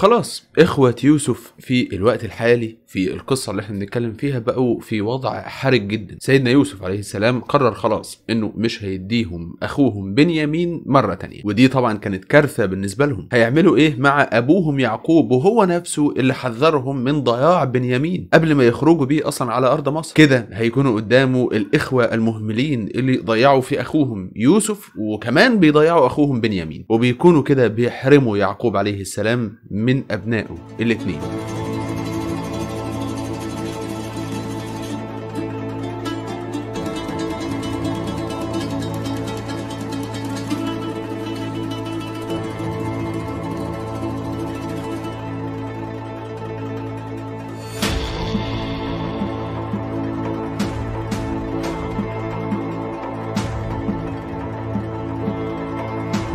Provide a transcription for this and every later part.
خلاص إخوة يوسف في الوقت الحالي في القصه اللي احنا بنتكلم فيها بقوا في وضع حرج جدا سيدنا يوسف عليه السلام قرر خلاص انه مش هيديهم اخوهم بنيامين مره تانية ودي طبعا كانت كارثه بالنسبه لهم هيعملوا ايه مع ابوهم يعقوب وهو نفسه اللي حذرهم من ضياع بنيامين قبل ما يخرجوا بيه اصلا على ارض مصر كده هيكونوا قدامه الاخوه المهملين اللي ضيعوا في اخوهم يوسف وكمان بيضيعوا اخوهم بنيامين وبيكونوا كده بيحرموا يعقوب عليه السلام من ابنائه الاثنين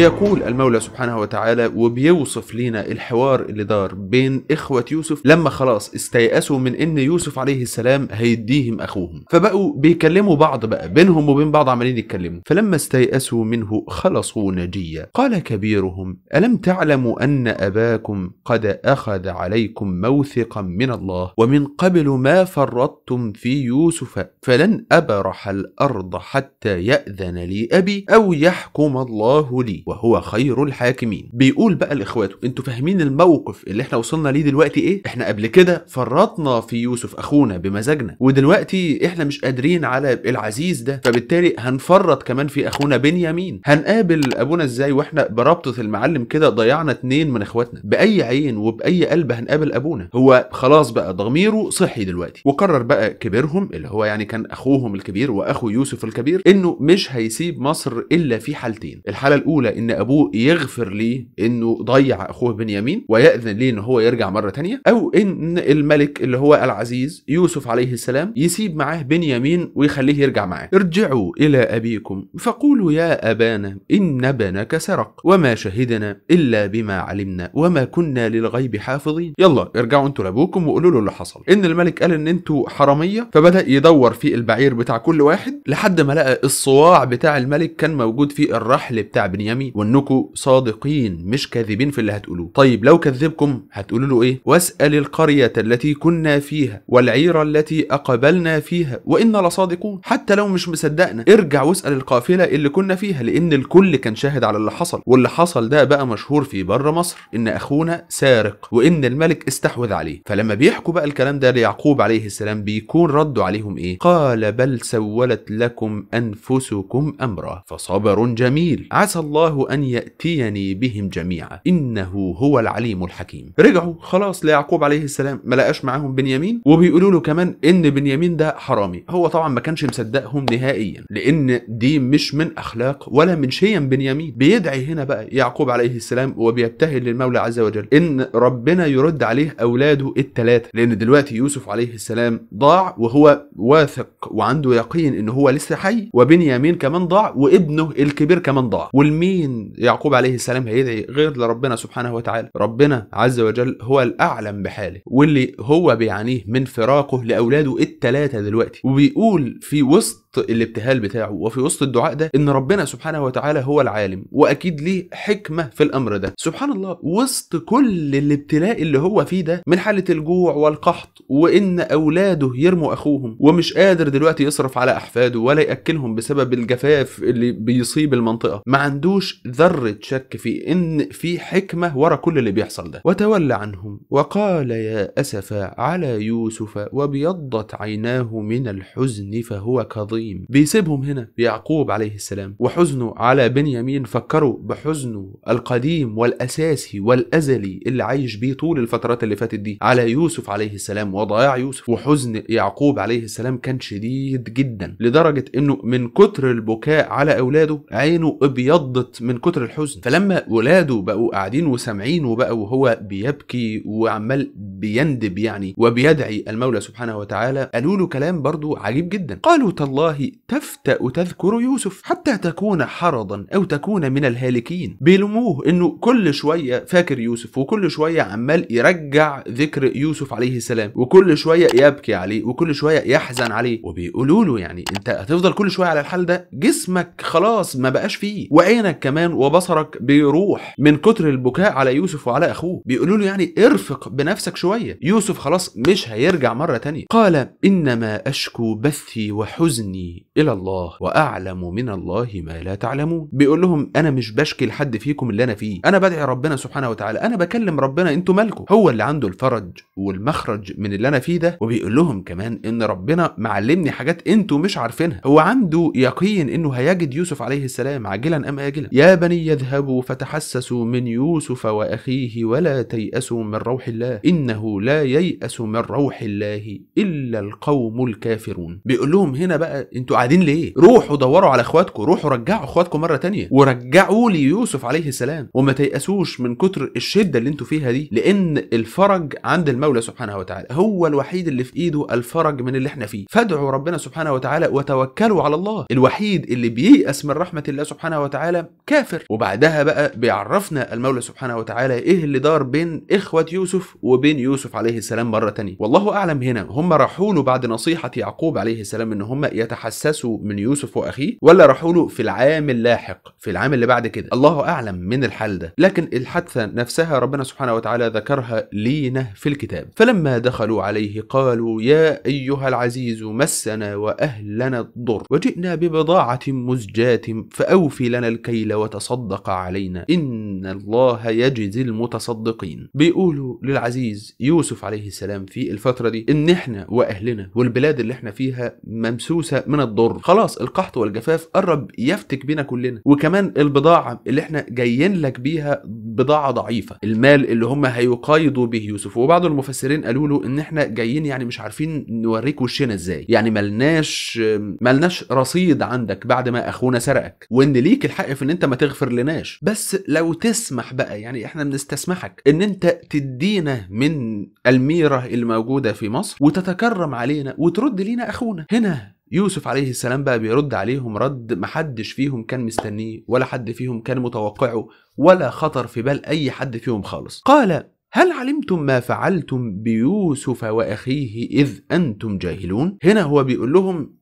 بيقول المولى سبحانه وتعالى وبيوصف لنا الحوار اللي دار بين إخوة يوسف لما خلاص استيأسوا من إن يوسف عليه السلام هيديهم أخوهم فبقوا بيكلموا بعض بقى بينهم وبين بعض عمالين يتكلموا فلما استيأسوا منه خلصوا نجيا قال كبيرهم ألم تعلموا أن أباكم قد أخذ عليكم موثقا من الله ومن قبل ما فرطتم في يوسف فلن أبرح الأرض حتى يأذن لي أبي أو يحكم الله لي وهو خير الحاكمين بيقول بقى لاخواته انتوا فاهمين الموقف اللي احنا وصلنا ليه دلوقتي ايه احنا قبل كده فرطنا في يوسف اخونا بمزاجنا ودلوقتي احنا مش قادرين على العزيز ده فبالتالي هنفرط كمان في اخونا بنيامين هنقابل ابونا ازاي واحنا برابطه المعلم كده ضيعنا اتنين من اخواتنا باي عين وباي قلب هنقابل ابونا هو خلاص بقى ضميره صحي دلوقتي وقرر بقى كبيرهم اللي هو يعني كان اخوهم الكبير واخو يوسف الكبير انه مش هيسيب مصر الا في حالتين الحاله الاولى ان ابوه يغفر ليه انه ضيع اخوه بنيامين ويأذن ليه ان هو يرجع مرة تانية او ان الملك اللي هو العزيز يوسف عليه السلام يسيب معاه بنيامين ويخليه يرجع معاه ارجعوا الى ابيكم فقولوا يا ابانا ان ابنك سرق وما شهدنا الا بما علمنا وما كنا للغيب حافظين يلا ارجعوا انتوا لابوكم وقولوا له اللي حصل ان الملك قال ان انتوا حرامية فبدأ يدور في البعير بتاع كل واحد لحد ما لقى الصواع بتاع الملك كان موجود في الرحل بتاع بنيامين الإسلامي وأنكم صادقين مش كاذبين في اللي هتقولوه طيب لو كذبكم هتقولوا له إيه واسأل القرية التي كنا فيها والعير التي أقبلنا فيها وإنا لصادقون حتى لو مش مصدقنا ارجع واسأل القافلة اللي كنا فيها لأن الكل كان شاهد على اللي حصل واللي حصل ده بقى مشهور في بره مصر إن أخونا سارق وإن الملك استحوذ عليه فلما بيحكوا بقى الكلام ده ليعقوب عليه السلام بيكون ردوا عليهم إيه قال بل سولت لكم أنفسكم أمرا فصبر جميل عسى الله الله أن يأتيني بهم جميعا إنه هو العليم الحكيم رجعوا خلاص ليعقوب عليه السلام ما لقاش معاهم بنيامين وبيقولوا له كمان إن بنيامين ده حرامي هو طبعا ما كانش مصدقهم نهائيا لأن دي مش من أخلاق ولا من شيم بنيامين بيدعي هنا بقى يعقوب عليه السلام وبيبتهل للمولى عز وجل إن ربنا يرد عليه أولاده التلاتة لأن دلوقتي يوسف عليه السلام ضاع وهو واثق وعنده يقين إن هو لسه حي وبنيامين كمان ضاع وابنه الكبير كمان ضاع والمين مين يعقوب عليه السلام هيدعي غير لربنا سبحانه وتعالى ربنا عز وجل هو الأعلم بحاله واللي هو بيعانيه من فراقه لأولاده الثلاثه دلوقتي وبيقول في وسط وسط الابتهال بتاعه وفي وسط الدعاء ده ان ربنا سبحانه وتعالى هو العالم واكيد ليه حكمه في الامر ده سبحان الله وسط كل الابتلاء اللي هو فيه ده من حاله الجوع والقحط وان اولاده يرموا اخوهم ومش قادر دلوقتي يصرف على احفاده ولا ياكلهم بسبب الجفاف اللي بيصيب المنطقه ما عندوش ذره شك في ان في حكمه ورا كل اللي بيحصل ده وتولى عنهم وقال يا اسف على يوسف وابيضت عيناه من الحزن فهو كظيم عظيم بيسيبهم هنا يعقوب عليه السلام وحزنه على بنيامين فكروا بحزنه القديم والأساسي والأزلي اللي عايش بيه طول الفترات اللي فاتت دي على يوسف عليه السلام وضياع يوسف وحزن يعقوب عليه السلام كان شديد جدا لدرجة انه من كتر البكاء على اولاده عينه ابيضت من كتر الحزن فلما ولاده بقوا قاعدين وسامعين وبقوا وهو بيبكي وعمال بيندب يعني وبيدعي المولى سبحانه وتعالى قالوا له كلام برضو عجيب جدا قالوا تالله الله تفتأ تذكر يوسف حتى تكون حرضا أو تكون من الهالكين بيلوموه إنه كل شوية فاكر يوسف وكل شوية عمال يرجع ذكر يوسف عليه السلام وكل شوية يبكي عليه وكل شوية يحزن عليه وبيقولوا له يعني أنت هتفضل كل شوية على الحال ده جسمك خلاص ما بقاش فيه وعينك كمان وبصرك بيروح من كتر البكاء على يوسف وعلى أخوه بيقولوا له يعني ارفق بنفسك شوية يوسف خلاص مش هيرجع مرة تانية قال إنما أشكو بثي وحزني أني إلى الله وأعلم من الله ما لا تعلمون بيقول لهم أنا مش بشكي لحد فيكم اللي أنا فيه أنا بدعي ربنا سبحانه وتعالى أنا بكلم ربنا أنتوا مالكم هو اللي عنده الفرج والمخرج من اللي أنا فيه ده وبيقول لهم كمان إن ربنا معلمني حاجات أنتوا مش عارفينها هو عنده يقين إنه هيجد يوسف عليه السلام عاجلا أم آجلا يا بني يذهبوا فتحسسوا من يوسف وأخيه ولا تيأسوا من روح الله إنه لا ييأس من روح الله إلا القوم الكافرون بيقول لهم هنا بقى انتوا قاعدين ليه روحوا دوروا على اخواتكم روحوا رجعوا اخواتكم مره تانية ورجعوا لي يوسف عليه السلام وما تيأسوش من كتر الشده اللي انتوا فيها دي لان الفرج عند المولى سبحانه وتعالى هو الوحيد اللي في ايده الفرج من اللي احنا فيه فادعوا ربنا سبحانه وتعالى وتوكلوا على الله الوحيد اللي بييأس من رحمه الله سبحانه وتعالى كافر وبعدها بقى بيعرفنا المولى سبحانه وتعالى ايه اللي دار بين اخوه يوسف وبين يوسف عليه السلام مره تانية والله اعلم هنا هم راحوا له بعد نصيحه يعقوب عليه السلام ان هم يتح حسسوا من يوسف واخيه ولا راحوا له في العام اللاحق في العام اللي بعد كده الله اعلم من الحال ده لكن الحادثه نفسها ربنا سبحانه وتعالى ذكرها لينا في الكتاب فلما دخلوا عليه قالوا يا ايها العزيز مسنا واهلنا الضر وجئنا ببضاعه مزجاه فاوفي لنا الكيل وتصدق علينا ان الله يجزي المتصدقين بيقولوا للعزيز يوسف عليه السلام في الفتره دي ان احنا واهلنا والبلاد اللي احنا فيها ممسوسه من الضر خلاص القحط والجفاف قرب يفتك بينا كلنا وكمان البضاعه اللي احنا جايين لك بيها بضاعه ضعيفه المال اللي هم هيقايضوا به يوسف وبعض المفسرين قالوا له ان احنا جايين يعني مش عارفين نوريك وشنا ازاي يعني ملناش ملناش رصيد عندك بعد ما اخونا سرقك وان ليك الحق في ان انت ما تغفر لناش بس لو تسمح بقى يعني احنا بنستسمحك ان انت تدينا من الميره اللي موجوده في مصر وتتكرم علينا وترد لينا اخونا هنا يوسف عليه السلام بقى بيرد عليهم رد محدش فيهم كان مستنيه ولا حد فيهم كان متوقعه ولا خطر في بال أي حد فيهم خالص قال هل علمتم ما فعلتم بيوسف وأخيه إذ أنتم جاهلون؟ هنا هو بيقول لهم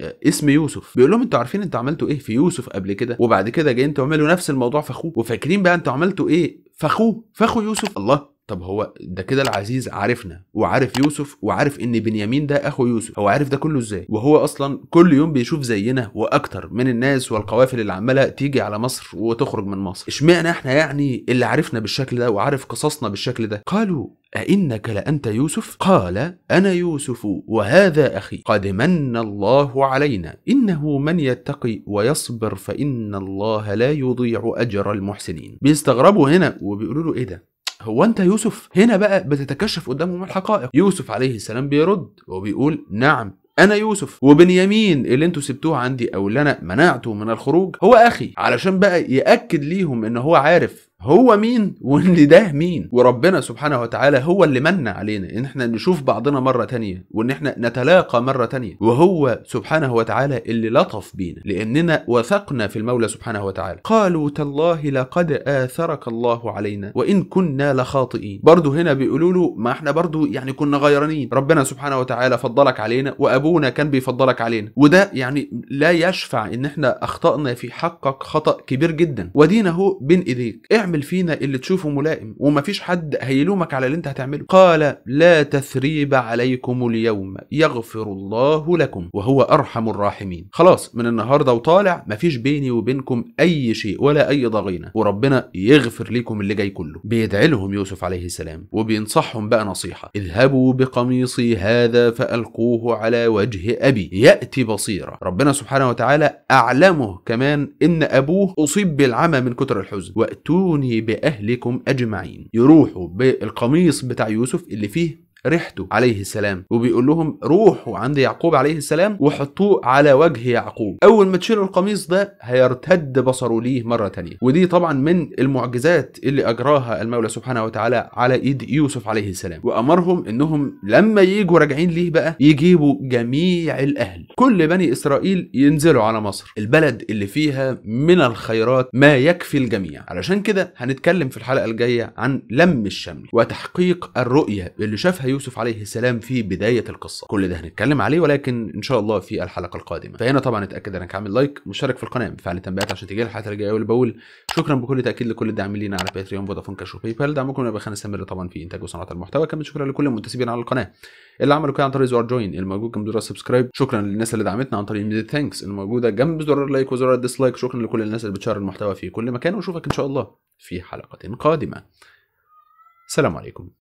اسم يوسف بيقول لهم انتوا عارفين انتوا عملتوا ايه في يوسف قبل كده وبعد كده جايين تعملوا نفس الموضوع في اخوه وفاكرين بقى انتوا عملتوا ايه في اخوه في اخو يوسف الله طب هو ده كده العزيز عارفنا وعارف يوسف وعارف ان بنيامين ده اخو يوسف هو عارف ده كله ازاي وهو اصلا كل يوم بيشوف زينا واكتر من الناس والقوافل اللي عماله تيجي على مصر وتخرج من مصر اشمعنى احنا يعني اللي عرفنا بالشكل ده وعارف قصصنا بالشكل ده قالوا أئنك لأنت يوسف؟ قال أنا يوسف وهذا أخي قد من الله علينا إنه من يتقي ويصبر فإن الله لا يضيع أجر المحسنين بيستغربوا هنا وبيقولوا له إيه ده؟ هو انت يوسف هنا بقى بتتكشف قدامهم الحقائق يوسف عليه السلام بيرد وبيقول نعم انا يوسف وبنيامين اللي انتوا سبتوه عندي او اللي انا منعته من الخروج هو اخي علشان بقى ياكد ليهم ان هو عارف هو مين وان ده مين وربنا سبحانه وتعالى هو اللي من علينا ان احنا نشوف بعضنا مرة تانية وان احنا نتلاقى مرة تانية وهو سبحانه وتعالى اللي لطف بينا لاننا وثقنا في المولى سبحانه وتعالى قالوا تالله لقد اثرك الله علينا وان كنا لخاطئين برضه هنا بيقولوا له ما احنا برضه يعني كنا غيرانين ربنا سبحانه وتعالى فضلك علينا وابونا كان بيفضلك علينا وده يعني لا يشفع ان احنا اخطأنا في حقك خطأ كبير جدا ودينه بين ايديك اعمل فينا اللي تشوفه ملائم ومفيش حد هيلومك على اللي انت هتعمله قال لا تثريب عليكم اليوم يغفر الله لكم وهو ارحم الراحمين خلاص من النهارده وطالع مفيش بيني وبينكم اي شيء ولا اي ضغينه وربنا يغفر لكم اللي جاي كله بيدعي لهم يوسف عليه السلام وبينصحهم بقى نصيحه اذهبوا بقميصي هذا فالقوه على وجه ابي ياتي بصيرا ربنا سبحانه وتعالى اعلمه كمان ان ابوه اصيب بالعمى من كتر الحزن واتوني فأتوني بأهلكم أجمعين يروحوا بالقميص بتاع يوسف اللي فيه ريحته عليه السلام وبيقول لهم روحوا عند يعقوب عليه السلام وحطوه على وجه يعقوب اول ما تشيلوا القميص ده هيرتد بصره ليه مره تانية ودي طبعا من المعجزات اللي اجراها المولى سبحانه وتعالى على ايد يوسف عليه السلام وامرهم انهم لما يجوا راجعين ليه بقى يجيبوا جميع الاهل كل بني اسرائيل ينزلوا على مصر البلد اللي فيها من الخيرات ما يكفي الجميع علشان كده هنتكلم في الحلقه الجايه عن لم الشمل وتحقيق الرؤيه اللي شافها يوسف عليه السلام في بدايه القصه كل ده هنتكلم عليه ولكن ان شاء الله في الحلقه القادمه فهنا طبعا اتاكد انك عامل لايك مشترك في القناه وفعل التنبيهات عشان تجي الحلقات الجايه اول باول شكرا بكل تاكيد لكل الداعمين لينا على باتريون فودافون كاش وباي بال دعمكم يبقى نستمر طبعا في انتاج وصناعه المحتوى كمان شكرا لكل المنتسبين على القناه اللي عملوا كده عن طريق زرار جوين الموجود جنب زرار سبسكرايب شكرا للناس اللي دعمتنا عن طريق ميزه ثانكس الموجوده جنب زرار لايك وزرار ديسلايك شكرا لكل الناس اللي بتشارك المحتوى في كل مكان واشوفك ان شاء الله في حلقه قادمه السلام عليكم